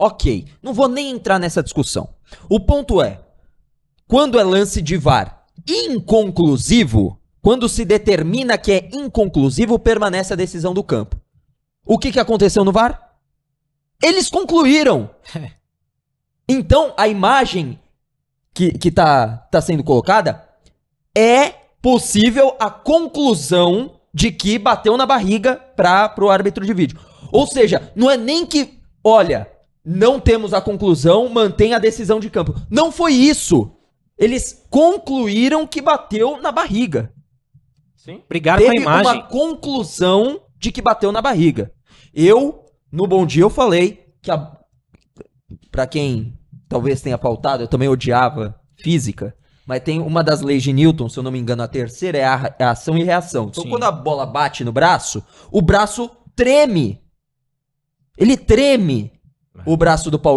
Ok, não vou nem entrar nessa discussão. O ponto é: quando é lance de VAR inconclusivo, quando se determina que é inconclusivo, permanece a decisão do campo. O que, que aconteceu no VAR? Eles concluíram. Então, a imagem que, que tá, tá sendo colocada é possível a conclusão de que bateu na barriga para o árbitro de vídeo. Ou seja, não é nem que, olha, não temos a conclusão, mantém a decisão de campo. Não foi isso. Eles concluíram que bateu na barriga. Sim. Brigaram Teve com a imagem. uma conclusão de que bateu na barriga. Eu, no Bom Dia, eu falei que a... para quem talvez tenha pautado, eu também odiava física, mas tem uma das leis de Newton, se eu não me engano, a terceira é a, é a ação e reação. Então Sim. quando a bola bate no braço, o braço treme. Ele treme o braço do Paulinho.